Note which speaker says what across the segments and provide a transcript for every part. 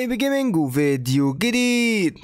Speaker 1: اي بي جيمنج وفيديو جديد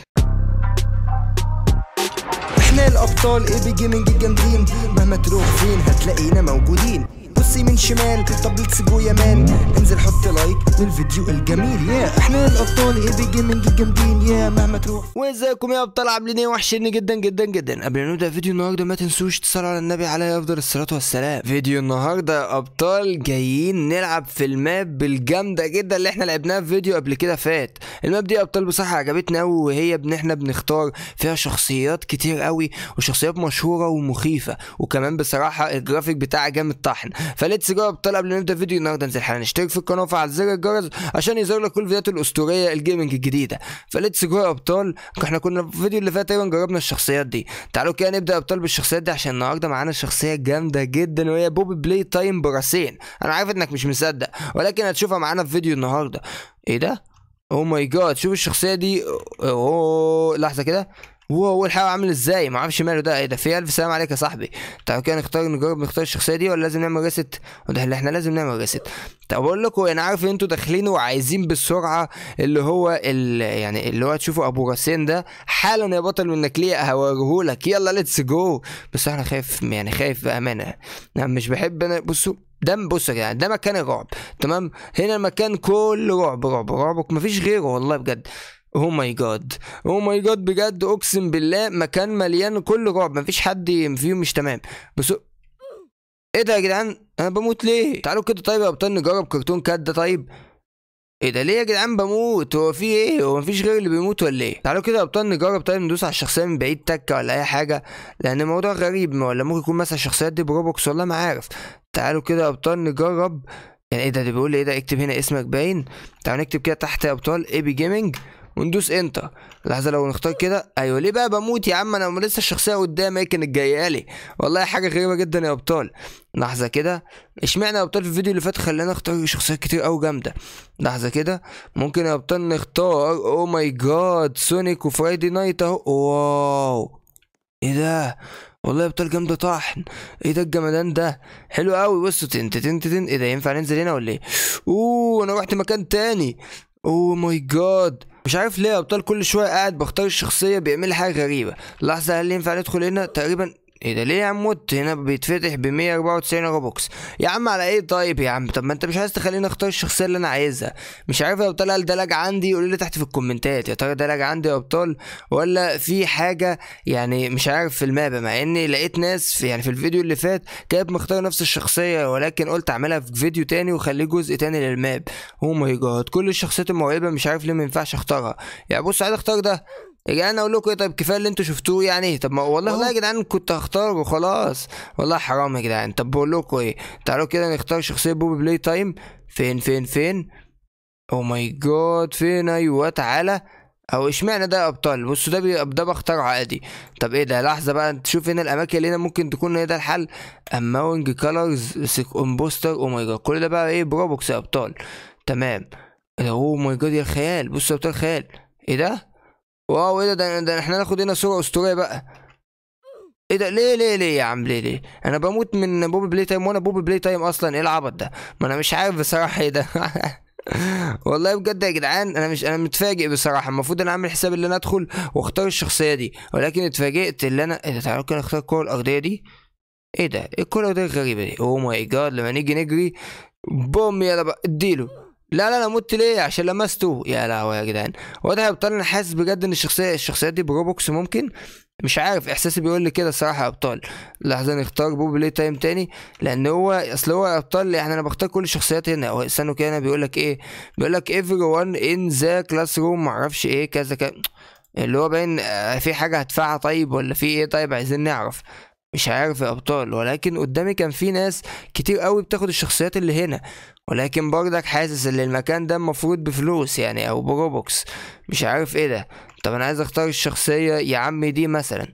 Speaker 1: احنا الابطال اي بي جيمنج الجامدين مهما تروح فين هتلاقينا موجودين بصي من شمال طب ليتس جو يمان انزل حط لايك الفيديو الجميل يا احنا الابطال اي بي جيمنج الجامدين يا مهما تروح وازيكم يا ابطال عاملين ايه وحشني جدا جدا جدا قبل ما نبدا فيديو النهارده ما تنسوش تصلوا على النبي عليه افضل الصلاه والسلام فيديو النهارده يا ابطال جايين نلعب في الماب الجامده جدا اللي احنا لعبناها في فيديو قبل كده فات الماب دي يا ابطال بصراحه عجبتنا قوي وهي ان احنا بنختار فيها شخصيات كتير قوي وشخصيات مشهوره ومخيفه وكمان بصراحه الجرافيك بتاعها جامد طحن فليتس جو يا ابطال قبل ما نبدا فيديو النهارده انزل حالا نشترك في القناه وفعل زر جرس عشان يظهر لك كل الفيديوهات الاسطوريه الجيمنج الجديده فليتس جو ابطال احنا كنا في الفيديو اللي فات تقريبا جربنا الشخصيات دي تعالوا كده نبدا ابطال بالشخصيات دي عشان النهارده معانا شخصيه جامده جدا وهي بوبي بلاي تايم براسين انا عارف انك مش مصدق ولكن هتشوفها معانا في فيديو النهارده ايه ده او ماي جاد شوف الشخصيه دي اوه لحظه كده والحلقه عامل ازاي ما اعرفش ماله ده ايه ده في الف سلام عليك يا صاحبي طب كده نختار نجرب نختار الشخصيه دي ولا لازم نعمل ريست وده اللي احنا لازم نعمل ريست طب اقول لكم انا عارف ان انتوا داخلين وعايزين بالسرعه اللي هو ال... يعني اللي هو تشوفوا ابو راسين ده حالا يا بطل منك ليه لك يلا ليتس جو بس انا خايف يعني خايف بامانه انا مش بحب انا بصوا دم بص يا جدعان ده مكان الرعب تمام هنا المكان كله رعب رعب رعبك مفيش غيره والله بجد او ماي جاد او ماي جاد بجد اقسم بالله مكان مليان كل رعب مفيش حد فيهم مش تمام بس ايه ده يا جدعان انا بموت ليه تعالوا كده طيب يا ابطال نجرب كرتون كات ده طيب ايه ده ليه يا جدعان بموت هو في ايه هو مفيش غير اللي بيموت ولا ايه تعالوا كده يا ابطال نجرب طيب ندوس على الشخصيه من بعيد تكه ولا اي حاجه لان الموضوع غريب ولا ممكن يكون مثلا الشخصيات دي بروبوكس ولا ما عارف تعالوا كده يا ابطال نجرب يعني ايه ده ده بيقول لي ايه ده اكتب هنا اسمك باين تعالوا نكتب كده تحت يا ابطال اي بي جيمنج وندوس انتر لحظه لو نختار كده ايوه ليه بقى بموت يا عم انا لسه الشخصيه قدامي هي كانت جايه لي والله حاجه غريبه جدا يا ابطال لحظه كده اشمعنى يا ابطال في الفيديو اللي فات خلانا اختار شخصيات كتير قوي جامده لحظه كده ممكن يا ابطال نختار او ماي جاد سونيك وفرايدي نايت اهو واو ايه ده والله يا ابطال جامده طحن ايه ده الجمدان ده حلو قوي بصوا تن تن تن ايه ده ينفع ننزل هنا ولا ايه اوه انا رحت مكان تاني اوه ماي جاد مش عارف ليه ابطال كل شويه قاعد بختار الشخصيه بيعمل حاجه غريبه لحظه هل ينفع ندخل هنا تقريبا ايه ده ليه يا عم مت هنا بيتفتح ب 194 روبوكس يا عم على ايه طيب يا عم طب ما انت مش عايز تخليني اختار الشخصيه اللي انا عايزها مش عارف لو طلع الدلج عندي قول لي تحت في الكومنتات يا ترى لاج عندي يا ابطال ولا في حاجه يعني مش عارف في المابا مع اني لقيت ناس في يعني في الفيديو اللي فات كانت مختاره نفس الشخصيه ولكن قلت اعملها في فيديو تاني وخليه جزء تاني للماب او ماي جاد كل الشخصيات الموهبه مش عارف ليه ما ينفعش اختارها يعني بص عايز اختار ده يا يعني جدعان اقول لكم ايه طيب كفايه اللي انتوا شفتوه يعني طب ما والله والله يا جدعان كنت هختار وخلاص والله حرام يا جدعان طب بقول لكم ايه تعالوا كده نختار شخصيه بوبي بلاي تايم فين فين فين او ماي جاد فين ايوه تعالى او اشمعنى ده ابطال بصوا ده ده بختار عادي طب ايه ده لحظه بقى تشوف هنا الاماكن اللي هنا ممكن تكون هي ده الحل اماونج كالرز سيك امبوستر او ماي جاد كل ده بقى ايه بروبوكس ابطال تمام او ماي جاد يا خيال بصوا ابطال خيال ايه ده واو ايه ده ده احنا ناخد هنا صورة اسطورية بقى ايه ده ليه ليه ليه يا عم ليه ليه انا بموت من بوبي بلاي تايم وانا بوبي بلاي تايم اصلا ايه العبط ده ما انا مش عارف بصراحة ايه ده والله بجد يا جدعان انا مش انا متفاجئ بصراحه المفروض انا عامل حساب ان انا ادخل واختار الشخصيه دي ولكن اتفاجئت ان انا ايه ده تعالوا كده نختار الكره الارضيه دي ايه ده ايه الكره الارضيه الغريبه دي اوه ماي جاد لما نيجي نجري بوم يلا بقى اديله لا لا انا مت ليه عشان لمسته يا لهوي يا جدعان هو ده ابطال انا حاسس بجد ان الشخصيه الشخصيات دي بروبوكس ممكن مش عارف احساسي بيقول لي كده الصراحه يا ابطال لحظه نختار بوب ليه تايم تاني لان هو اصل هو يا ابطال يعني انا بختار كل الشخصيات هنا هو استنوا كده انا بيقول لك ايه بيقول لك ايفري وان ان ذا كلاس روم معرفش ايه كذا كذا اللي هو باين آه، في حاجه هدفعها طيب ولا في ايه طيب عايزين نعرف مش عارف يا ابطال ولكن قدامي كان في ناس كتير قوي بتاخد الشخصيات اللي هنا ولكن برضك حاسس ان المكان ده المفروض بفلوس يعني او بروبوكس مش عارف ايه ده طب انا عايز اختار الشخصية يا عمي دي مثلا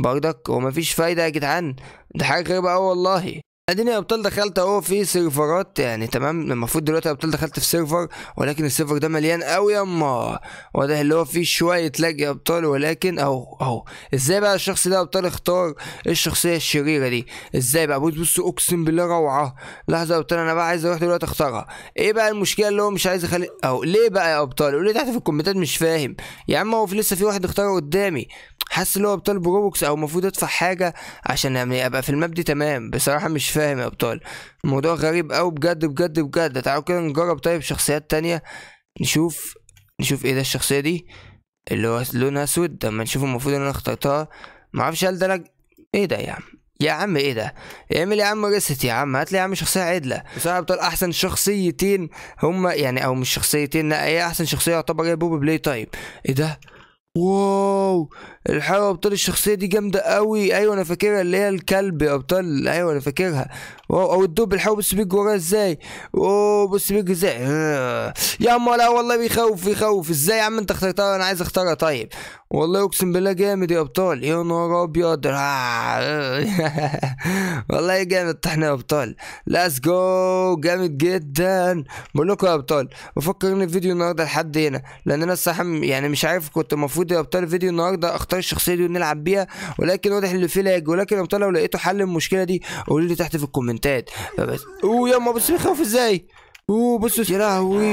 Speaker 1: برضك ومفيش فايدة يا جدعان ده حاجة غريبة اوي والله اديني ابطال دخلت اهو في سيرفرات يعني تمام المفروض دلوقتي ابطال دخلت في سيرفر ولكن السيرفر ده مليان قوي يما واضح اللي هو فيه شويه لاج يا ابطال ولكن اهو اهو ازاي بقى الشخص ده ابطال اختار الشخصيه الشريره دي ازاي بقى بص بص اقسم بالله روعه لحظه يا ابطال انا بقى عايز اروح دلوقتي اختارها ايه بقى المشكله اللي هو مش عايز اخلي اهو ليه بقى يا ابطال قول لي تحت في الكومنتات مش فاهم يا عم هو في لسه في واحد اختاره قدامي حاسس اللي هو ابطال بروبوكس او المفروض ادفع حاجه عشان يعني ابقى في الماب دي تمام بصراحه مش فاهم يا ابطال الموضوع غريب قوي بجد بجد بجد تعالوا كده نجرب طيب شخصيات تانية نشوف نشوف ايه ده الشخصية دي اللي هو لونها اسود لما نشوف المفروض ان انا اخترتها معرفش هل ده لج... ايه ده يا عم يا عم ايه ده اعمل يا عم ريست يا عم هات لي يا عم شخصيه عدله بصراحه ابطال احسن شخصيتين هما يعني او مش شخصيتين لا هي احسن شخصيه يعتبر هي بوبي بلاي طيب ايه ده واو الحلوة ابطال الشخصية دي جامدة قوي ايوه انا فاكرها اللي هي الكلب ابطال ايوه انا فاكرها واو او الدب الحلو بص بيجي وراها ازاي اوه بص بيجي ازاي آه. يا عم لا آه والله بيخوف بيخوف ازاي يا عم انت اخترتها انا عايز اختارها طيب والله اقسم بالله جامد يا ابطال يا نهار ابيض والله جامد طحنا يا ابطال ليتس جو جامد جدا بقول لكم يا ابطال بفكر ان الفيديو النهارده لحد هنا لان انا الصراحه يعني مش عارف كنت المفروض يا ابطال الفيديو النهارده اختار الشخصيه دي ونلعب بيها ولكن واضح ان في لاج ولكن يا ابطال لو لقيتوا حل المشكله دي قولوا لي تحت في الكومنتات اوه ياما بص بيخاف ازاي اوه بصوا يا لهوي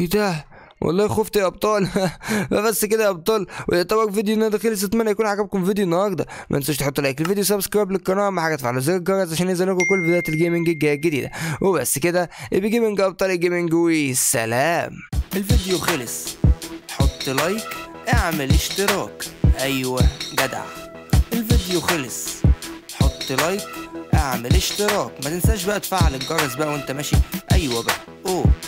Speaker 1: ايه ده والله خفت يا ابطال بس كده يا ابطال طبعا فيديو النهارده خلص اتمنى يكون عجبكم فيديو النهارده ما تنسوش تحطوا لايك للفيديو سبسكرايب للقناه مع حاجه تفعلوا زر الجرس عشان لكم كل فيديوهات الجيمنج الجديده وبس كده ابي جيمنج ابطال الجيمنج وسلام الفيديو خلص حط لايك اعمل اشتراك ايوه جدع الفيديو خلص حط لايك اعمل اشتراك ما تنساش بقى تفعل الجرس بقى وانت ماشي ايوه بقى اوه